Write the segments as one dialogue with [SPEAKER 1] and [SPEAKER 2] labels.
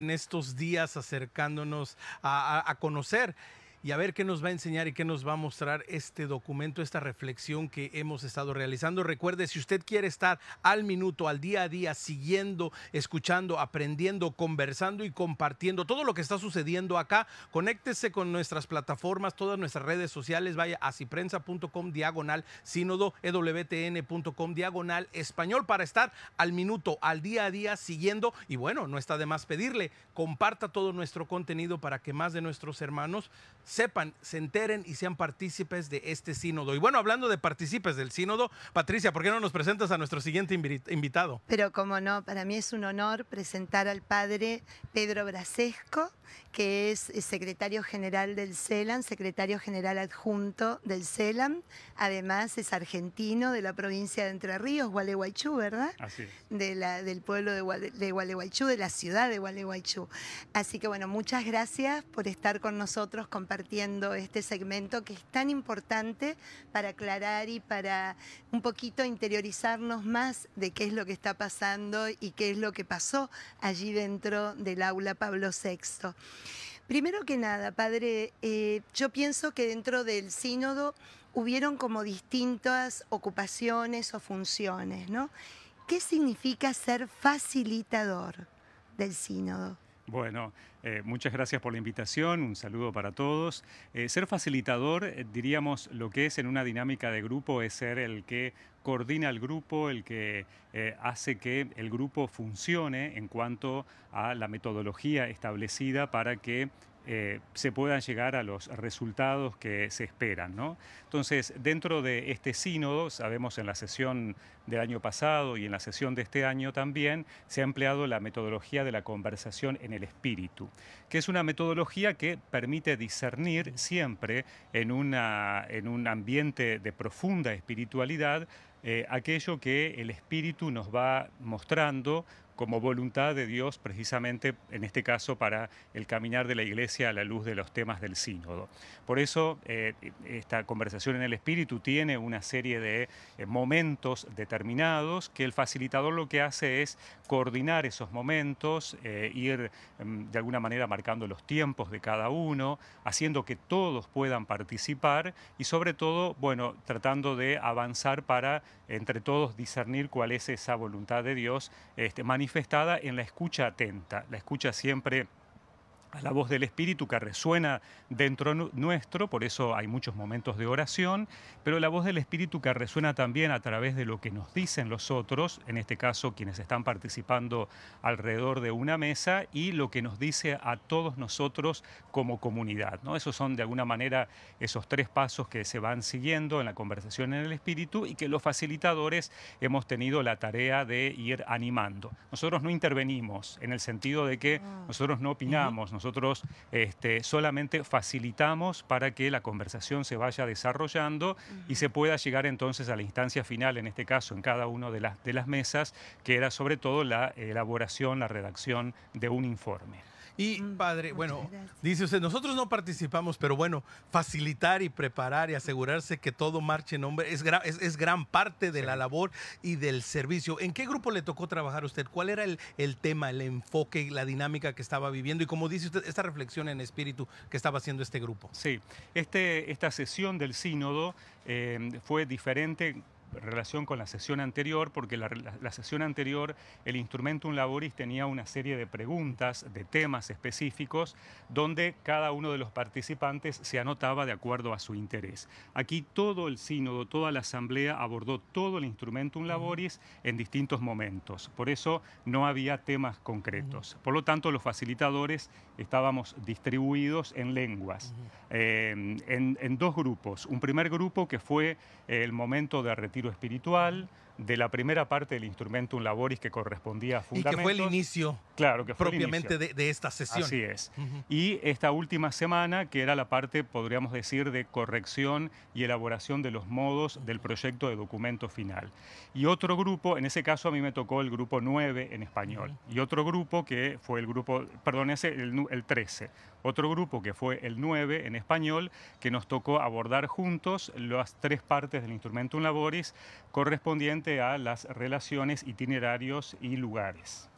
[SPEAKER 1] en estos días acercándonos a, conocer y a ver qué nos va a enseñar y qué nos va a mostrar este documento, esta reflexión que hemos estado realizando. Recuerde, si usted quiere estar al minuto, al día a día, siguiendo, escuchando, aprendiendo, conversando y compartiendo todo lo que está sucediendo acá, conéctese con nuestras plataformas, todas nuestras redes sociales, vaya a ciprensa.com diagonal sínodo, ewtn.com diagonal español para estar al minuto, al día a día, siguiendo. Y bueno, no está de más pedirle, comparta todo nuestro contenido para que más de nuestros hermanos sepan, se enteren y sean partícipes de este sínodo. Y bueno, hablando de partícipes del sínodo, Patricia, ¿por qué no nos presentas a nuestro siguiente invitado?
[SPEAKER 2] Pero como no, para mí es un honor presentar al padre Pedro Brasesco, que es secretario general del CELAM, secretario general adjunto del CELAM. Además es argentino de la provincia de Entre Ríos, Gualeguaychú, ¿verdad? Así es. De la, del pueblo de, de Gualeguaychú, de la ciudad de Gualeguaychú. Así que bueno, muchas gracias por estar con nosotros compartir este segmento que es tan importante para aclarar y para un poquito interiorizarnos más de qué es lo que está pasando y qué es lo que pasó allí dentro del aula Pablo VI. Primero que nada, padre, eh, yo pienso que dentro del sínodo hubieron como distintas ocupaciones o funciones, ¿no? ¿Qué significa ser facilitador del sínodo?
[SPEAKER 3] Bueno, eh, muchas gracias por la invitación, un saludo para todos. Eh, ser facilitador, eh, diríamos, lo que es en una dinámica de grupo es ser el que coordina el grupo, el que hace que el grupo funcione en cuanto a la metodología establecida para que se puedan llegar a los resultados que se esperan. Entonces, dentro de este sínodo, sabemos en la sesión del año pasado y en la sesión de este año también, se ha empleado la metodología de la conversación en el espíritu que es una metodología que permite discernir siempre en, un ambiente de profunda espiritualidad eh, aquello que el espíritu nos va mostrando como voluntad de Dios precisamente en este caso para el caminar de la iglesia a la luz de los temas del sínodo. Por eso eh, esta conversación en el espíritu tiene una serie de eh, momentos determinados que el facilitador lo que hace es coordinar esos momentos, eh, ir em, de alguna manera marcando los tiempos de cada uno, haciendo que todos puedan participar y sobre todo, bueno, tratando de avanzar para entre todos discernir cuál es esa voluntad de Dios este, manifestada en la escucha atenta, la escucha siempre a la voz del Espíritu que resuena dentro nuestro, por eso hay muchos momentos de oración, pero la voz del Espíritu que resuena también a través de lo que nos dicen los otros, en este caso quienes están participando alrededor de una mesa, y lo que nos dice a todos nosotros como comunidad. ¿no? Esos son de alguna manera esos tres pasos que se van siguiendo en la conversación en el Espíritu y que los facilitadores hemos tenido la tarea de ir animando. Nosotros no intervenimos en el sentido de que ah. nosotros no opinamos, nosotros este, solamente facilitamos para que la conversación se vaya desarrollando y se pueda llegar entonces a la instancia final, en este caso en cada una de de las mesas, que era sobre todo la elaboración, la redacción de un informe.
[SPEAKER 1] Y mm. padre, bueno, dice usted, nosotros no participamos, pero bueno, facilitar y preparar y asegurarse que todo marche en nombre es, gran, es, gran parte de la labor y del servicio. ¿En qué grupo le tocó trabajar usted? ¿Cuál era el, tema, el enfoque, la dinámica que estaba viviendo? Y como dice usted, esta reflexión en espíritu que estaba haciendo este grupo. Sí, este, esta
[SPEAKER 3] sesión del sínodo eh, fue diferente relación con la sesión anterior, porque la, sesión anterior el instrumentum laboris tenía una serie de preguntas, de temas específicos, donde cada uno de los participantes se anotaba de acuerdo a su interés. Aquí todo el sínodo, toda la asamblea abordó todo el instrumentum laboris en distintos momentos. Por eso no había temas concretos. Por lo tanto, los facilitadores estábamos distribuidos en lenguas, eh, en, en dos grupos. Un primer grupo que fue el momento de retirar espiritual, de la primera parte del Instrumentum Laboris que correspondía a fundamentos. Y que fue el inicio claro, que propiamente De, esta sesión. Así es. Y esta última semana, que era la parte, podríamos decir, de corrección y elaboración de los modos del proyecto de documento final. Y otro grupo, en ese caso a mí me tocó el grupo 9 en español. Y otro grupo que fue el grupo, perdónese, el, el 13. Otro grupo que fue el 9 en español, que nos tocó abordar juntos las tres partes del Instrumentum Laboris correspondientes a las relaciones, itinerarios y lugares.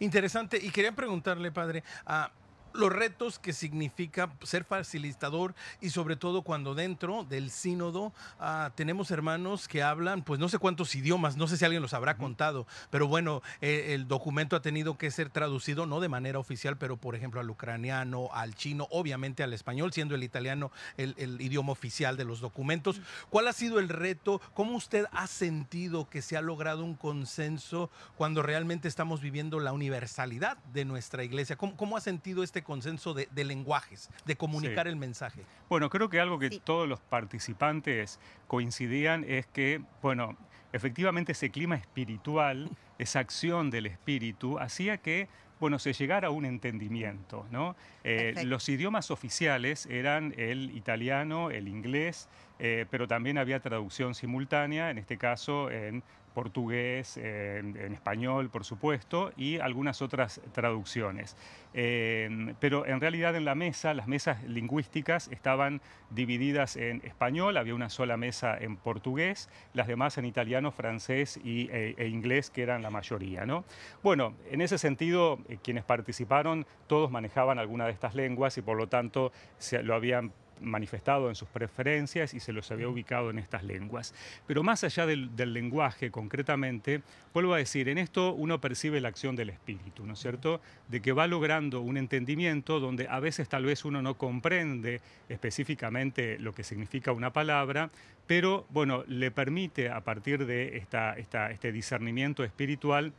[SPEAKER 1] Interesante. Y quería preguntarle, padre, a los retos que significa ser facilitador y sobre todo cuando dentro del sínodo ah, tenemos hermanos que hablan, pues no sé cuántos idiomas, no sé si alguien los habrá contado, pero bueno, eh, el documento ha tenido que ser traducido, no de manera oficial, pero por ejemplo al ucraniano, al chino, obviamente al español, siendo el italiano el, idioma oficial de los documentos. ¿Cuál ha sido el reto? ¿Cómo usted ha sentido que se ha logrado un consenso cuando realmente estamos viviendo la universalidad de nuestra iglesia? cómo ha sentido este este consenso de, lenguajes, de comunicar el mensaje?
[SPEAKER 3] Bueno, creo que algo que todos los participantes coincidían es que, bueno, efectivamente ese clima espiritual, esa acción del espíritu, hacía que bueno, se llegara a un entendimiento. ¿no? Eh, los idiomas oficiales eran el italiano, el inglés, eh, pero también había traducción simultánea, en este caso en portugués, eh, en, español, por supuesto, y algunas otras traducciones. Eh, pero en realidad en la mesa, las mesas lingüísticas estaban divididas en español, había una sola mesa en portugués, las demás en italiano, francés y, e, e inglés, que eran la mayoría. ¿no? Bueno, en ese sentido, eh, quienes participaron, todos manejaban alguna de estas lenguas y por lo tanto se, lo habían manifestado en sus preferencias y se los había ubicado en estas lenguas. Pero más allá del, lenguaje concretamente, vuelvo a decir, en esto uno percibe la acción del espíritu, ¿no es cierto? De que va logrando un entendimiento donde a veces tal vez uno no comprende específicamente lo que significa una palabra, pero bueno, le permite a partir de este discernimiento espiritual,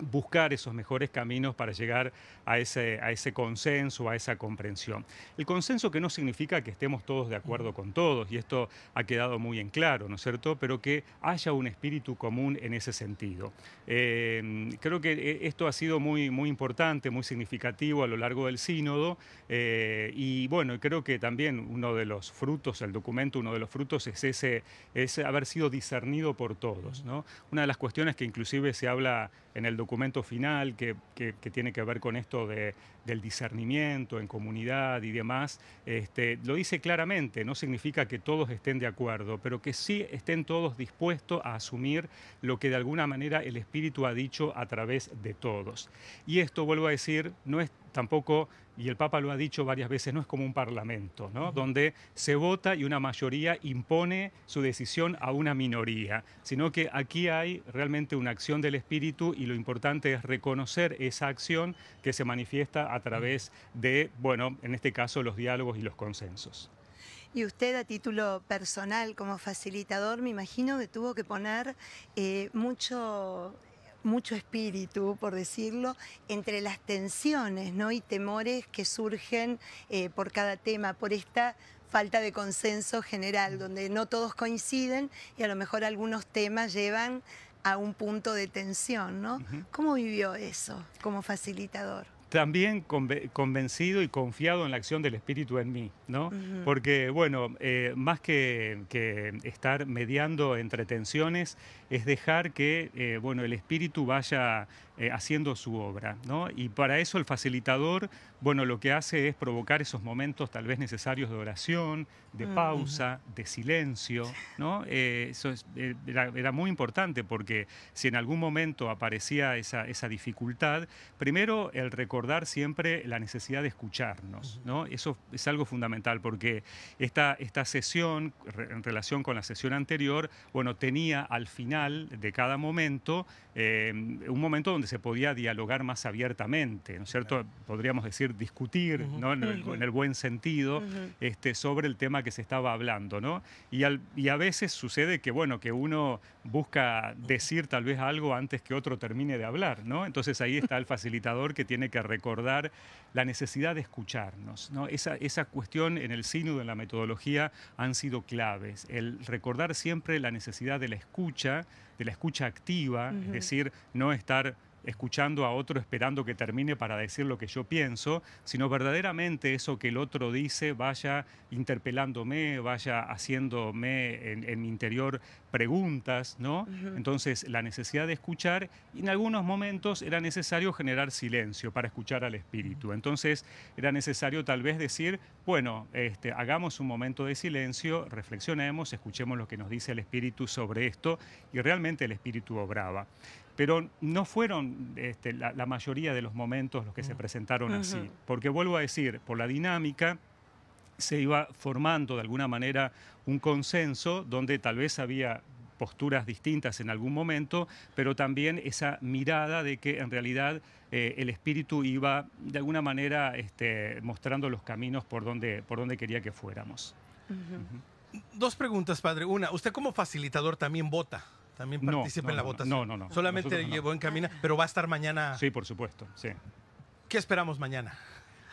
[SPEAKER 3] buscar esos mejores caminos para llegar a ese, a ese consenso, a esa comprensión. El consenso que no significa que estemos todos de acuerdo con todos, y esto ha quedado muy en claro, ¿no es cierto? Pero que haya un espíritu común en ese sentido. Eh, creo que eh, esto ha sido muy, muy importante, muy significativo a lo largo del sínodo, eh, y bueno, creo que también uno de los frutos, el documento, uno de los frutos es ese, es haber sido discernido por todos, ¿no? Una de las cuestiones que inclusive se habla en el documento final que, tiene que ver con esto del discernimiento en comunidad y demás, este, lo dice claramente, no significa que todos estén de acuerdo, pero que sí estén todos dispuestos a asumir lo que de alguna manera el Espíritu ha dicho a través de todos. Y esto, vuelvo a decir, no es tampoco y el Papa lo ha dicho varias veces, no es como un parlamento, donde se vota y una mayoría impone su decisión a una minoría, sino que aquí hay realmente una acción del espíritu y lo importante es reconocer esa acción que se manifiesta a través de, bueno, en este caso los diálogos y los consensos.
[SPEAKER 2] Y usted a título personal como facilitador, me imagino que tuvo que poner eh, mucho mucho espíritu, por decirlo, entre las tensiones ¿no? y temores que surgen eh, por cada tema, por esta falta de consenso general, donde no todos coinciden y a lo mejor algunos temas llevan a un punto de tensión, ¿no? ¿Cómo vivió eso como facilitador?
[SPEAKER 3] también convencido y confiado en la acción del Espíritu en mí, ¿no? Porque, bueno, eh, más que, estar mediando entre tensiones, es dejar que, eh, bueno, el Espíritu vaya eh, haciendo su obra. Y para eso el facilitador, bueno, lo que hace es provocar esos momentos tal vez necesarios de oración, de pausa, de silencio. ¿no? Eh, eso eh, era, muy importante porque si en algún momento aparecía esa, dificultad, primero el recordar siempre la necesidad de escucharnos. ¿no? Eso es algo fundamental porque esta, esta sesión, en relación con la sesión anterior, bueno, tenía al final de cada momento un momento donde se podía dialogar más abiertamente, ¿no es cierto? Podríamos decir discutir, ¿no? En el, buen sentido, este, sobre el tema que se estaba hablando, ¿no? Y, a veces sucede que, bueno, que uno busca decir tal vez algo antes que otro termine de hablar, ¿no? Entonces ahí está el facilitador que tiene que recordar la necesidad de escucharnos, ¿no? Esa, cuestión en el sínodo, en la metodología, han sido claves. El recordar siempre la necesidad de la escucha, de la escucha activa, es decir, no estar escuchando a otro esperando que termine para decir lo que yo pienso, sino verdaderamente eso que el otro dice vaya interpelándome, vaya haciéndome en, mi interior preguntas, ¿no? Entonces, la necesidad de escuchar, y en algunos momentos era necesario generar silencio para escuchar al espíritu. Entonces, era necesario tal vez decir, bueno, este, hagamos un momento de silencio, reflexionemos, escuchemos lo que nos dice el espíritu sobre esto, y realmente el espíritu obraba. Pero no fueron este, la, mayoría de los momentos los que se presentaron así, porque vuelvo a decir, por la dinámica, se iba formando de alguna manera un consenso donde tal vez había posturas distintas en algún momento, pero también esa mirada de que en realidad eh, el espíritu iba de alguna manera este, mostrando los caminos por donde, por donde quería que fuéramos.
[SPEAKER 1] Dos preguntas, padre. Una, usted como facilitador también vota. También participa en la votación. No, no, no. Solamente llevo llevó en camino, pero va a estar mañana.
[SPEAKER 3] Sí, por supuesto. Sí.
[SPEAKER 1] ¿Qué esperamos mañana?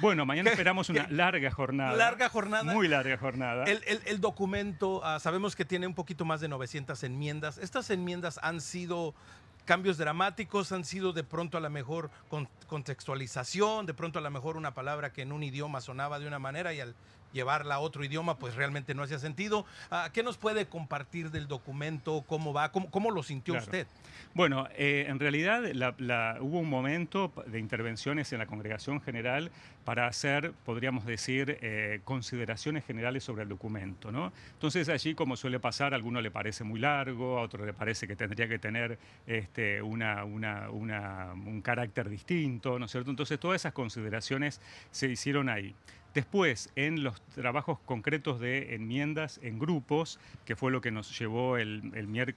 [SPEAKER 3] Bueno, mañana esperamos una larga jornada. Larga jornada. Muy larga jornada.
[SPEAKER 1] El, documento, ah, sabemos que tiene un poquito más de 900 enmiendas. Estas enmiendas han sido cambios dramáticos, han sido de pronto a la mejor contextualización, de pronto a la mejor una palabra que en un idioma sonaba de una manera y al llevarla a otro idioma, pues realmente no hacía sentido. Ah, ¿Qué nos puede compartir del documento? ¿Cómo va? ¿Cómo, lo sintió usted?
[SPEAKER 3] Bueno, eh, en realidad hubo un momento de intervenciones en la congregación general para hacer, podríamos decir, eh, consideraciones generales sobre el documento. ¿no? Entonces allí, como suele pasar, a alguno le parece muy largo, a otro le parece que tendría que tener este, un carácter distinto, ¿no es cierto? Entonces todas esas consideraciones se hicieron ahí. Después, en los trabajos concretos de enmiendas en grupos, que fue lo que nos llevó el,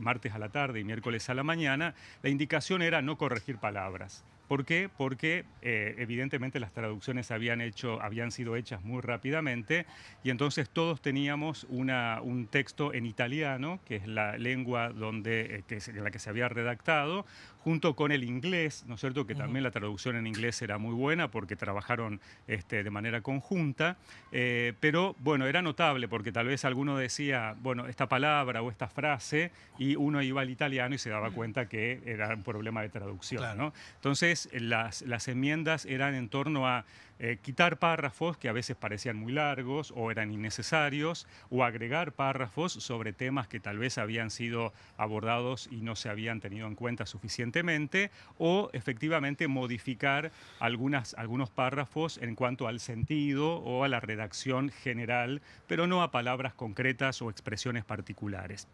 [SPEAKER 3] martes a la tarde y miércoles a la mañana, la indicación era no corregir palabras, ¿Por qué? Porque eh, evidentemente las traducciones habían, hecho, habían sido hechas muy rápidamente y entonces todos teníamos una, un texto en italiano, que es la lengua donde, eh, en la que se había redactado, junto con el inglés, ¿no es cierto? Que también la traducción en inglés era muy buena porque trabajaron este, de manera conjunta, eh, pero bueno, era notable porque tal vez alguno decía, bueno, esta palabra o esta frase y uno iba al italiano y se daba cuenta que era un problema de traducción, ¿no? Entonces, eh, las, enmiendas eran en torno a eh, quitar párrafos que a veces parecían muy largos o eran innecesarios, o agregar párrafos sobre temas que tal vez habían sido abordados y no se habían tenido en cuenta suficientemente, o efectivamente modificar algunos párrafos en cuanto al sentido o a la redacción general, pero no a palabras concretas o expresiones particulares.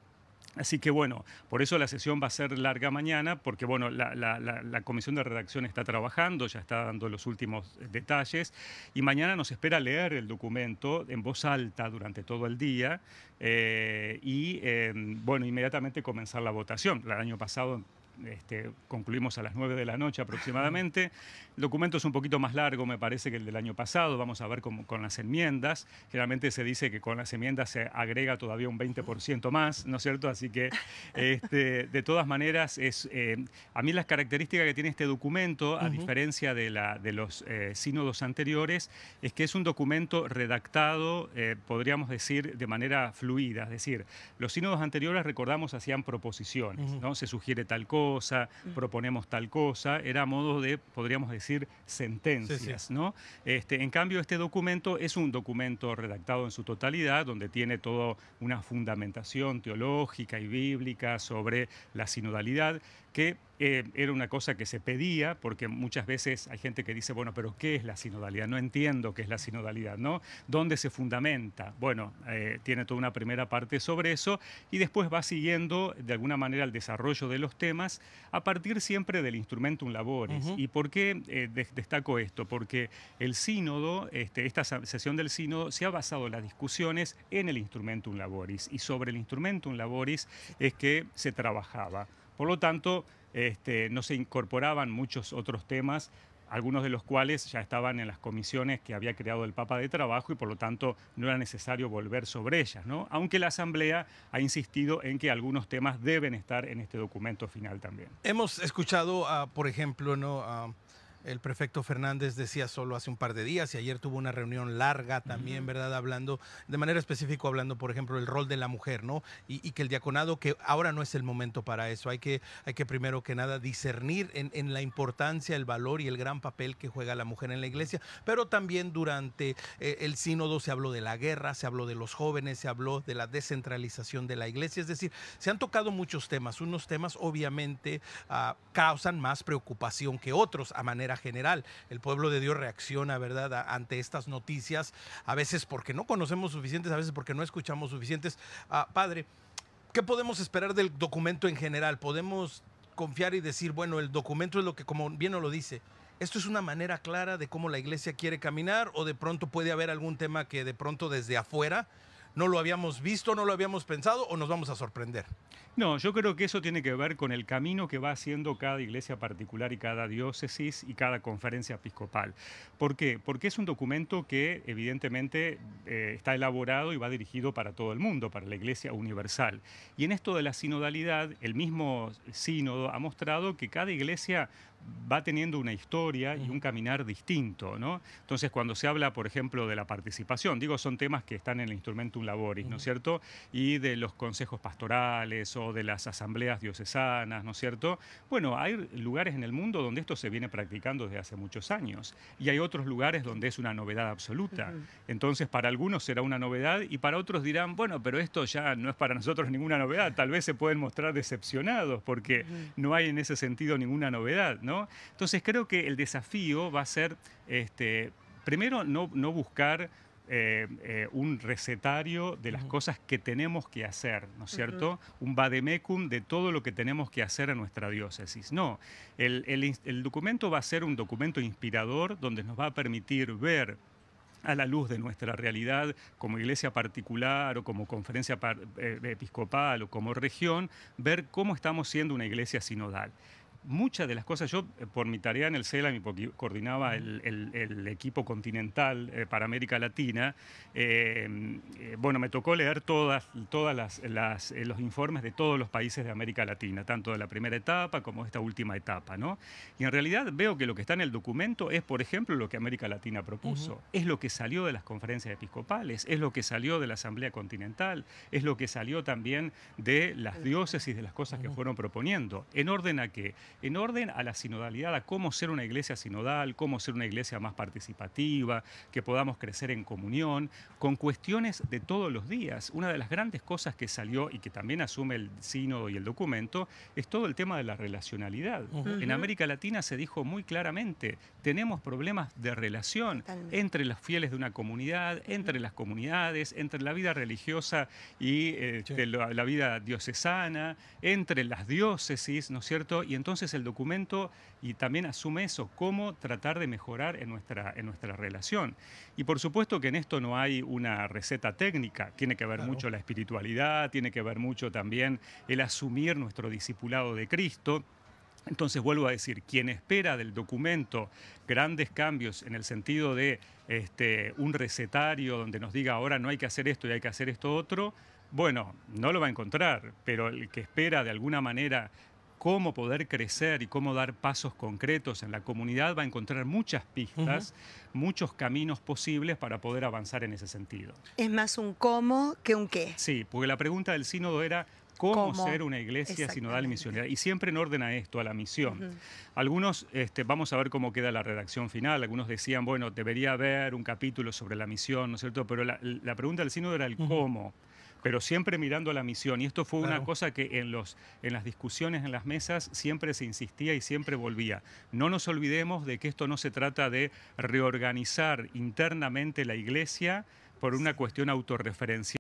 [SPEAKER 3] Así que bueno, por eso la sesión va a ser larga mañana, porque bueno, la, comisión de redacción está trabajando, ya está dando los últimos eh, detalles, y mañana nos espera leer el documento en voz alta durante todo el día eh, y em, bueno, inmediatamente comenzar la votación. El año pasado este, concluimos a las 9 de la noche aproximadamente. El documento es un poquito más largo, me parece, que el del año pasado. Vamos a ver con las enmiendas. Generalmente se dice que con las enmiendas se agrega todavía un 20% más, ¿no es cierto? Así que, este, de todas maneras, es, eh, a mí las características que tiene este documento, a diferencia de, los eh, sínodos anteriores, es que es un documento redactado, eh, podríamos decir, de manera fluida. Es decir, los sínodos anteriores, recordamos, hacían proposiciones, ¿no? Se sugiere tal cosa proponemos tal cosa, era modo de, podríamos decir, sentencias, ¿no? Este, en cambio, este documento es un documento redactado en su totalidad, donde tiene toda una fundamentación teológica y bíblica sobre la sinodalidad, que eh, era una cosa que se pedía, porque muchas veces hay gente que dice, bueno, pero ¿qué es la sinodalidad? No entiendo qué es la sinodalidad, ¿no? ¿Dónde se fundamenta? Bueno, eh, tiene toda una primera parte sobre eso y después va siguiendo de alguna manera el desarrollo de los temas a partir siempre del instrumentum laboris. ¿Y por qué eh, destaco esto? Porque el sínodo, este, esta sesión del sínodo, se ha basado las discusiones en el instrumentum laboris y sobre el instrumentum laboris es que se trabajaba. Por lo tanto, este, no se incorporaban muchos otros temas algunos de los cuales ya estaban en las comisiones que había creado el Papa de Trabajo y por lo tanto no era necesario volver sobre ellas, ¿no? Aunque la Asamblea ha insistido en que algunos temas deben estar en este documento final también.
[SPEAKER 1] Hemos escuchado, por ejemplo, ¿no? El prefecto Fernández decía solo hace un par de días y ayer tuvo una reunión larga también, ¿verdad? Hablando, de manera específica, hablando, por ejemplo, el rol de la mujer, ¿no? Y, que el diaconado, que ahora no es el momento para eso. Hay que, hay que primero que nada discernir en, la importancia, el valor y el gran papel que juega la mujer en la iglesia. Pero también durante eh, el sínodo se habló de la guerra, se habló de los jóvenes, se habló de la descentralización de la iglesia. Es decir, se han tocado muchos temas. Unos temas, obviamente, ah, causan más preocupación que otros a manera general. El pueblo de Dios reacciona, ¿verdad?, ante estas noticias, a veces porque no conocemos suficientes, a veces porque no escuchamos suficientes. Ah, padre, ¿qué podemos esperar del documento en general? ¿Podemos confiar y decir, bueno, el documento es lo que, como bien nos lo dice, ¿Esto es una manera clara de cómo la iglesia quiere caminar o de pronto puede haber algún tema que de pronto desde afuera no lo habíamos visto, no lo habíamos pensado o nos vamos a sorprender. No, yo creo que eso tiene que ver con el camino
[SPEAKER 3] que va haciendo cada iglesia particular y cada diócesis y cada conferencia episcopal. ¿Por qué? Porque es un documento que evidentemente eh, está elaborado y va dirigido para todo el mundo, para la iglesia universal. Y en esto de la sinodalidad, el mismo sínodo ha mostrado que cada iglesia va teniendo una historia y un caminar distinto, ¿no? Entonces, cuando se habla, por ejemplo, de la participación, digo, son temas que están en el instrumento un laboris, ¿no es cierto? Y de los consejos pastorales o de las asambleas diocesanas, ¿no es cierto? Bueno, hay lugares en el mundo donde esto se viene practicando desde hace muchos años y hay otros lugares donde es una novedad absoluta. Entonces, para algunos será una novedad y para otros dirán, bueno, pero esto ya no es para nosotros ninguna novedad, tal vez se pueden mostrar decepcionados porque no hay en ese sentido ninguna novedad, ¿no? Entonces creo que el desafío va a ser, este, primero, no, buscar eh, eh, un recetario de las cosas que tenemos que hacer, ¿no es cierto? Un vademecum de todo lo que tenemos que hacer en nuestra diócesis. No, el documento va a ser un documento inspirador donde nos va a permitir ver a la luz de nuestra realidad como iglesia particular o como conferencia eh, episcopal o como región, ver cómo estamos siendo una iglesia sinodal muchas de las cosas, yo eh, por mi tarea en el CELAM coordinaba el, el, el, equipo continental eh, para América Latina, eh, bueno, me tocó leer todas, todas los informes de todos los países de América Latina, tanto de la primera etapa como de esta última etapa, ¿no? Y en realidad veo que lo que está en el documento es, por ejemplo, lo que América Latina propuso, es lo que salió de las conferencias episcopales, es lo que salió de la Asamblea Continental, es lo que salió también de las diócesis, de las cosas que fueron proponiendo, en orden a que en orden a la sinodalidad, a cómo ser una iglesia sinodal, cómo ser una iglesia más participativa, que podamos crecer en comunión, con cuestiones de todos los días. Una de las grandes cosas que salió y que también asume el sínodo y el documento es todo el tema de la relacionalidad. En América Latina se dijo muy claramente, tenemos problemas de relación entre los fieles de una comunidad, entre las comunidades, entre la vida religiosa y eh, la, la vida diocesana, entre las diócesis, ¿no es cierto? Y entonces es el documento y también asume eso, cómo tratar de mejorar en nuestra, en nuestra relación. Y por supuesto que en esto no hay una receta técnica, tiene que ver mucho la espiritualidad, tiene que ver mucho también el asumir nuestro discipulado de Cristo. Entonces vuelvo a decir, quien espera del documento grandes cambios en el sentido de este, un recetario donde nos diga ahora no hay que hacer esto y hay que hacer esto otro, bueno, no lo va a encontrar, pero el que espera de alguna manera cómo poder crecer y cómo dar pasos concretos en la comunidad, va a encontrar muchas pistas, muchos caminos posibles para poder avanzar en ese sentido.
[SPEAKER 2] Es más un cómo que un qué.
[SPEAKER 3] Sí, porque la pregunta del sínodo era Cómo, ser una iglesia sinodal y misionera. Y siempre en orden a esto, a la misión. Algunos, este, vamos a ver cómo queda la redacción final, algunos decían, bueno, debería haber un capítulo sobre la misión, ¿no es cierto? Pero la, pregunta del sínodo era el cómo pero siempre mirando a la misión. Y esto fue una cosa que en, los, en las discusiones, en las mesas, siempre se insistía y siempre volvía. No nos olvidemos de que esto no se trata de reorganizar internamente la iglesia por una cuestión autorreferencial